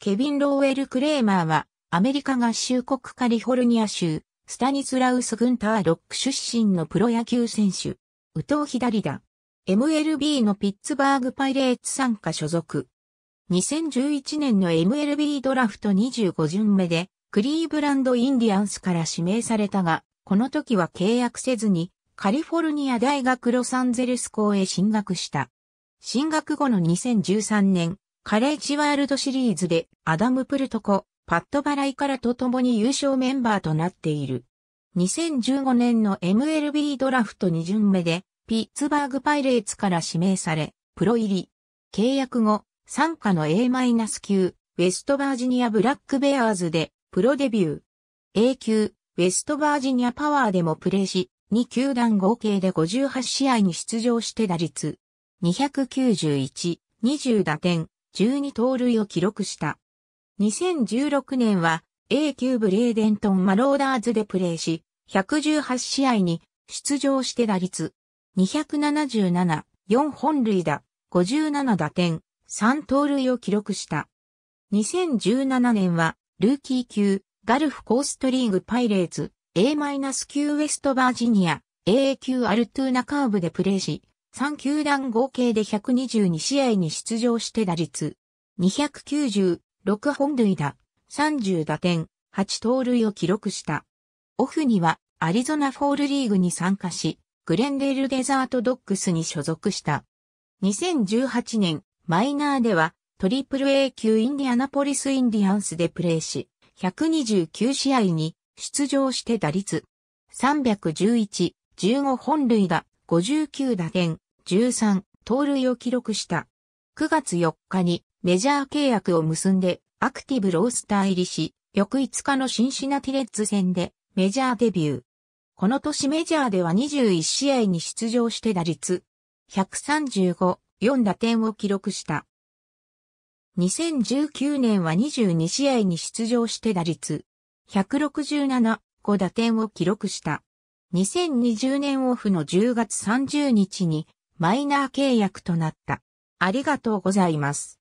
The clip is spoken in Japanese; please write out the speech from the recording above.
ケビン・ローウェル・クレーマーは、アメリカ合衆国カリフォルニア州、スタニスラウス・グンター・ロック出身のプロ野球選手、右投左打。MLB のピッツバーグパイレーツ参加所属。2011年の MLB ドラフト25巡目で、クリーブランド・インディアンスから指名されたが、この時は契約せずに、カリフォルニア大学ロサンゼルス校へ進学した。進学後の2013年、カレッジワールドシリーズでアダム・プルトコ、パッド・バライからと共に優勝メンバーとなっている。2015年の MLB ドラフト2巡目で、ピッツバーグパイレーツから指名され、プロ入り。契約後、参加の A- 9ウェストバージニアブラックベアーズで、プロデビュー。A 級、ウェストバージニアパワーでもプレーし、2球団合計で58試合に出場して打率。291、20打点、12盗塁を記録した。2016年は A 級ブレーデントンマローダーズでプレーし、118試合に出場して打率277、4本塁打、57打点、3盗塁を記録した。2017年はルーキー級ガルフコーストリーグパイレーツ A-9 ウェストバージニア A 級アルトゥーナカーブでプレーし、3球団合計で122試合に出場して打率、296本塁打、30打点、8盗塁を記録した。オフにはアリゾナフォールリーグに参加し、グレンデールデザートドッグスに所属した。2018年、マイナーでは、トリプル A 級インディアナポリスインディアンスでプレーし、129試合に出場して打率、311、15本塁打、59打点、13盗塁を記録した。9月4日にメジャー契約を結んでアクティブロースター入りし、翌5日のシンシナティレッズ戦でメジャーデビュー。この年メジャーでは21試合に出場して打率135、4打点を記録した。2019年は22試合に出場して打率167、5打点を記録した。2020年オフの10月30日にマイナー契約となった。ありがとうございます。